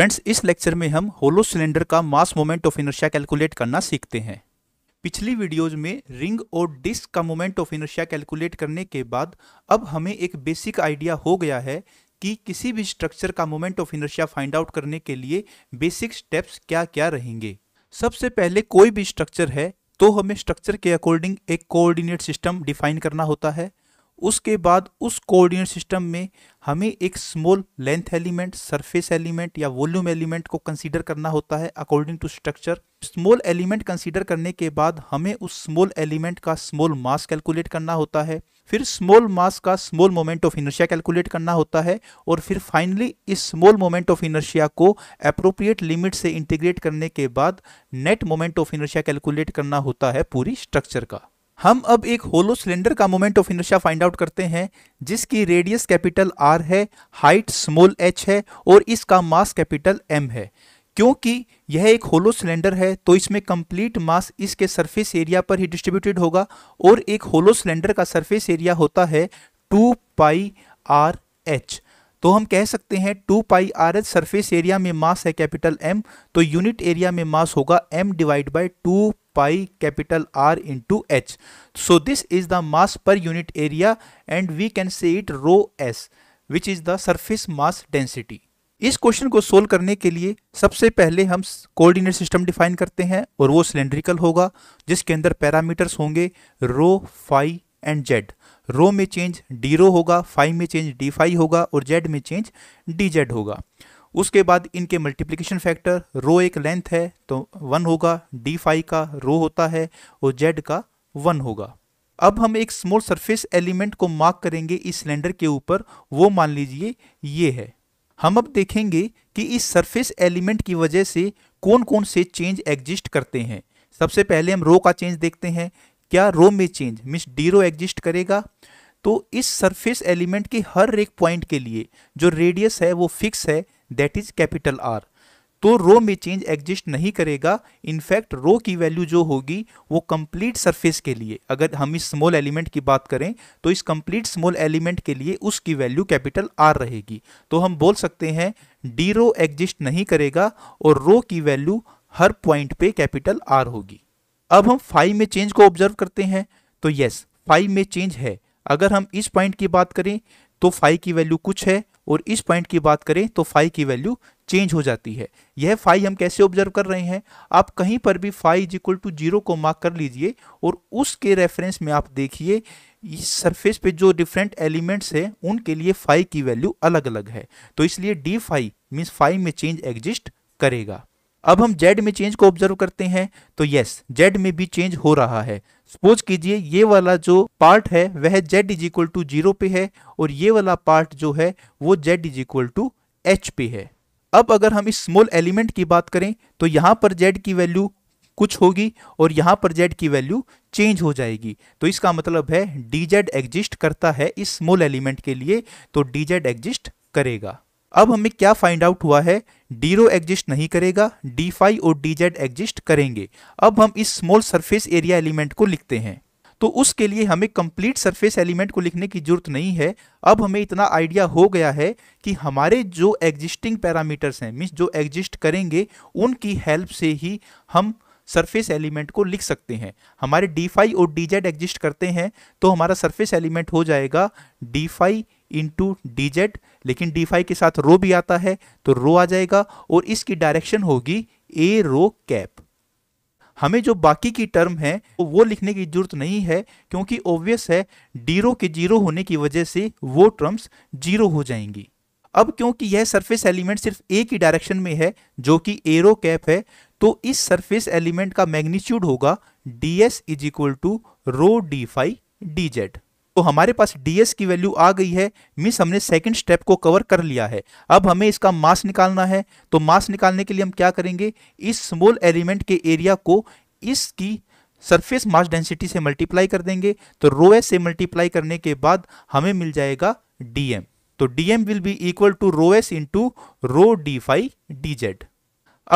friends इस lecture में हम होलो सिलेंडर का mass moment of inertia calculate करना सीखते हैं पिछली वीडियोस में रिंग और डिस्क का मोमेंट ऑफ इनर्शिया कैलकुलेट करने के बाद अब हमें एक बेसिक आइडिया हो गया है कि किसी भी स्ट्रक्चर का moment of inertia find out करने के लिए बेसिक स्टेप्स क्या क्या रहेंगे सबसे पहले कोई भी स्ट्रक्चर है तो हमें स्ट्रक्चर के अकॉर्डिंग एक कोऑर्डिनेट सिस्टम डिफाइन करना होता है उसके बाद उस कोऑर्डिनेट सिस्टम में हमें एक small length element surface element या वॉल्यूम एलिमेंट को कंसीडर करना होता है according to structure small element consider करने के बाद हमें उस स्मॉल एलिमेंट का स्मॉल मास कैलकुलेट करना होता है फिर स्मॉल मास का small moment of inertia calculate करना होता है और फिर फाइनली इस स्मॉल मोमेंट ऑफ इनर्शिया को अप्रोप्रिएट लिमिट से इंटीग्रेट करने के बाद net moment of inertia calculate करना होता है पूरी स्ट्रक्चर का हम अब एक होलो सिलेंडर का moment of inertia find out करते हैं जिसकी रेडियस कैपिटल आर है हाइट स्मॉल एच है और इसका मास कैपिटल एम है क्योंकि यह एक होलो सिलेंडर है तो इसमें कंप्लीट मास इसके सरफेस एरिया पर ही डिस्ट्रीब्यूटेड होगा और एक होलो सिलेंडर का सरफेस एरिया होता है टू पाई आर एच तो हम कह सकते हैं two pi R H surface area में मास है कैपिटल एम तो यूनिट एरिया में मास होगा M divide by two capital R R into H so this is the mass per unit area and we can say it rho S which is the surface mass density इस question को solve करने के लिए सबसे पहले हम coordinate system define करते हैं और वो सिलेंड्रिकल होगा जिसके अंदर पैरामीटर्स होंगे rho phi and Z rho में चेंज डी रो होगा फाइव में चेंज डी फाइव होगा और जेड में चेंज डी जेड होगा उसके बाद इनके मल्टीप्लिकेशन फैक्टर रो एक लेंथ है तो वन होगा डी फाइव का रो होता है और जेड का वन होगा अब हम एक स्मॉल सरफेस एलिमेंट को मार्क करेंगे इस सिलेंडर के ऊपर वो मान लीजिए ये है हम अब देखेंगे कि इस सरफेस एलिमेंट की वजह से कौन कौन से चेंज एग्जिस्ट करते हैं सबसे पहले हम रो का चेंज देखते हैं क्या रो में change miss D rho exist करेगा तो इस सरफेस एलिमेंट के हर एक पॉइंट के लिए जो रेडियस है वो फिक्स है दैट इज कैपिटल आर तो रो में चेंज एग्जिस्ट नहीं करेगा इनफैक्ट रो की वैल्यू जो होगी वो कंप्लीट सरफेस के लिए अगर हम इस स्मॉल एलिमेंट की बात करें तो इस कंप्लीट स्मॉल एलिमेंट के लिए उसकी वैल्यू कैपिटल आर रहेगी तो हम बोल सकते हैं डी रो एग्जिस्ट नहीं करेगा और रो की वैल्यू हर पॉइंट पे कैपिटल आर होगी अब हम फाइव में चेंज को ऑब्जर्व करते हैं तो यस फाइव में चेंज है अगर हम इस पॉइंट की बात करें तो फाइव की वैल्यू कुछ है और इस पॉइंट की बात करें तो फाइव की वैल्यू चेंज हो जाती है यह फाइव हम कैसे ऑब्जर्व कर रहे हैं आप कहीं पर भी phi is equal to zero को मार्क कर लीजिए और उसके रेफरेंस में आप देखिए इस सरफेस पे जो डिफरेंट एलिमेंट्स हैं उनके लिए फाइव की वैल्यू अलग अलग है तो इसलिए डी फाइव मीन्स फाइव में चेंज एग्जिस्ट करेगा अब हम जेड में चेंज को ऑब्जर्व करते हैं तो यस जेड में भी चेंज हो रहा है सपोज कीजिए ये वाला जो पार्ट है वह Z is equal to zero पे है और ये वाला पार्ट जो है वो Z is equal to H पे है अब अगर हम इस स्मॉल एलिमेंट की बात करें तो यहाँ पर जेड की वैल्यू कुछ होगी और यहाँ पर जेड की वैल्यू चेंज हो जाएगी तो इसका मतलब है डी जेड एग्जिस्ट करता है इस स्मॉल एलिमेंट के लिए तो डी जेड एग्जिस्ट करेगा अब हमें क्या फाइंड आउट हुआ है डी रो एग्जिस्ट नहीं करेगा डी फाइव और डी जेड एग्जिस्ट करेंगे अब हम इस स्मॉल सरफेस एरिया एलिमेंट को लिखते हैं तो उसके लिए हमें कंप्लीट सरफेस एलिमेंट को लिखने की जरूरत नहीं है अब हमें इतना आइडिया हो गया है कि हमारे जो एग्जिस्टिंग पैरामीटर्स हैं मीन्स जो एग्जिस्ट करेंगे उनकी हेल्प से ही हम सरफेस एलिमेंट को लिख सकते हैं हमारे डी फाई और डी जेड एग्जिस्ट करते हैं तो हमारा सरफेस एलिमेंट हो जाएगा D phi into D Z लेकिन डी फाई के साथ रो भी आता है तो रो आ जाएगा और इसकी डायरेक्शन होगी ए रो कैप हमें जो बाकी की टर्म है वो लिखने की जरूरत नहीं है क्योंकि ऑब्वियस है डीरो के जीरो होने की वजह से वो टर्म्स जीरो हो जाएंगी अब क्योंकि यह सरफेस एलिमेंट सिर्फ एक ही डायरेक्शन में है जो कि एरो कैप है तो इस सरफेस एलिमेंट का मैग्नीट्यूड होगा D S is equal to rho D phi D Z तो हमारे पास डीएस की वैल्यू आ गई है मीन्स हमने सेकंड स्टेप को कवर कर लिया है अब हमें इसका मास निकालना है तो मास निकालने के लिए हम क्या करेंगे इस स्मॉल एलिमेंट के एरिया को इसकी सरफेस मास डेंसिटी से मल्टीप्लाई कर देंगे तो रो एस से मल्टीप्लाई करने के बाद हमें मिल जाएगा डीएम तो dm will be equal to rho S to rho D phi D Z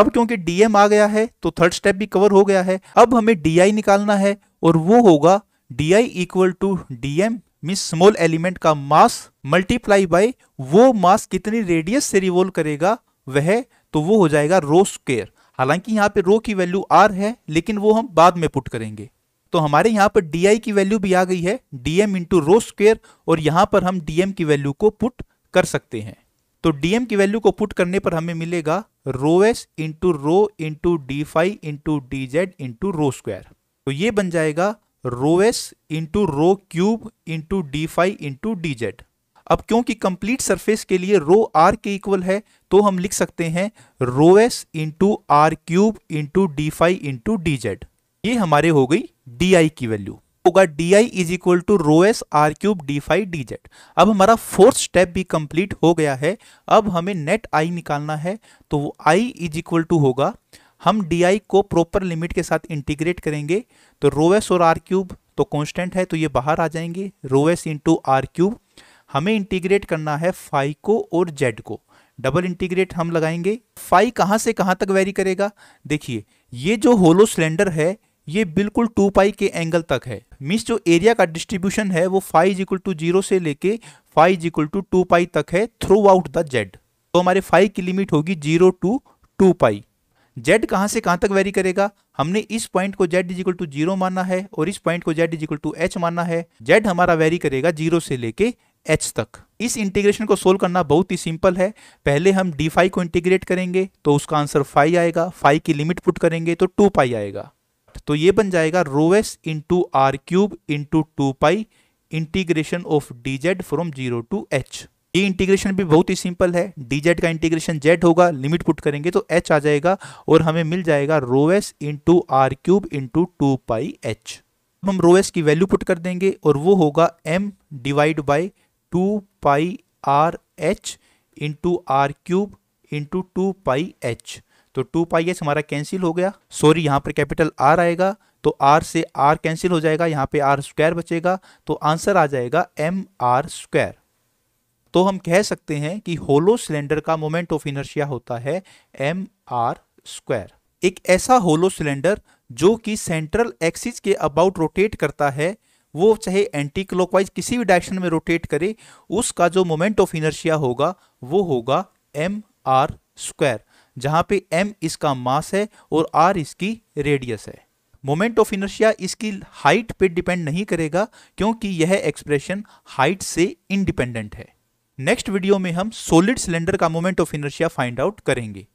अब क्योंकि dm आ गया है तो थर्ड स्टेप भी कवर हो गया है अब हमें di निकालना है और वो होगा di equal to D M mean small element का मास मल्टीप्लाई बाय वो मास कितनी रेडियस से रिवोल्व करेगा वह तो वो हो जाएगा रो स्क्वेयर हालांकि यहाँ पे रो की वैल्यू आर है लेकिन वो हम बाद में पुट करेंगे तो हमारे यहाँ पर डी की वैल्यू भी आ गई है D M into rho square और यहाँ पर हम डी की वैल्यू को पुट कर सकते हैं तो डीएम की वैल्यू को पुट करने पर हमें मिलेगा rho S into rho into D phi into D Z into rho square तो ये बन जाएगा rho S into rho cube into D phi into D Z अब क्योंकि कंप्लीट सरफेस के लिए रो आर के इक्वल है तो हम लिख सकते हैं rho S into R cube into D phi into D Z ये हमारे हो गई डी आई की वैल्यू होगा D I is equal to rho S R cube D phi D Z अब हमारा फोर्थ स्टेप भी कंप्लीट हो गया है अब हमें नेट आई निकालना है तो वो आई इज इक्वल टू होगा हम डी आई को प्रॉपर लिमिट के साथ इंटीग्रेट करेंगे तो रो एस और आर क्यूब तो कॉन्स्टेंट है तो ये बाहर आ जाएंगे rho S into R cube हमें इंटीग्रेट करना है फाइव को और जेड को डबल इंटीग्रेट हम लगाएंगे फाइव कहाँ से कहाँ तक वेरी करेगा देखिए ये जो होलो सिलेंडर है ये बिल्कुल टू पाई के एंगल तक है मीन्स जो एरिया का डिस्ट्रीब्यूशन है वो फाइव इक्वल टू जीरो से लेके phi equal to two pi तक है थ्रू आउट द जेड तो हमारे फाइव की लिमिट होगी zero to two pi Z कहाँ से कहाँ तक वेरी करेगा हमने इस पॉइंट को जेड इजिकल टू जीरो माना है और इस पॉइंट को जेड इजिकल टू एच माना है जेड हमारा वेरी करेगा जीरो से लेके एच तक इस इंटीग्रेशन को सोल्व करना बहुत ही सिंपल है पहले हम डी फाइव को इंटीग्रेट करेंगे तो उसका आंसर फाइव आएगा फाइव की लिमिट पुट करेंगे तो टू पाई आएगा प्रोडक्ट तो ये बन जाएगा rho S into R cube into two pi integration of D Z from zero to H ये इंटीग्रेशन भी बहुत ही सिंपल है डी जेड का इंटीग्रेशन जेड होगा लिमिट पुट करेंगे तो एच आ जाएगा और हमें मिल जाएगा rho S into R cube into two pi H अब हम रोवेस की वैल्यू पुट कर देंगे और वो होगा M divide by two pi R H into R cube into two pi H तो टू पाई एस हमारा कैंसिल हो गया सॉरी यहाँ पर कैपिटल आर आएगा तो आर से आर कैंसिल हो जाएगा यहाँ पे आर स्क्वायर बचेगा तो आंसर आ जाएगा एम आर स्क्वायर तो हम कह सकते हैं कि होलो सिलेंडर का मोमेंट ऑफ इनर्शिया होता है एम आर स्क्वायर एक ऐसा होलो सिलेंडर जो कि सेंट्रल एक्सिस के अबाउट रोटेट करता है वो चाहे एंटी क्लॉकवाइज किसी भी डायरेक्शन में रोटेट करे उसका जो मोमेंट ऑफ इनर्शिया होगा वो होगा एम आर स्क्वायर जहां पे m इसका मास है और r इसकी रेडियस है मोमेंट ऑफ इनर्शिया इसकी हाइट पे डिपेंड नहीं करेगा क्योंकि यह एक्सप्रेशन हाइट से इंडिपेंडेंट है नेक्स्ट वीडियो में हम सोलिड सिलेंडर का moment of inertia find out करेंगे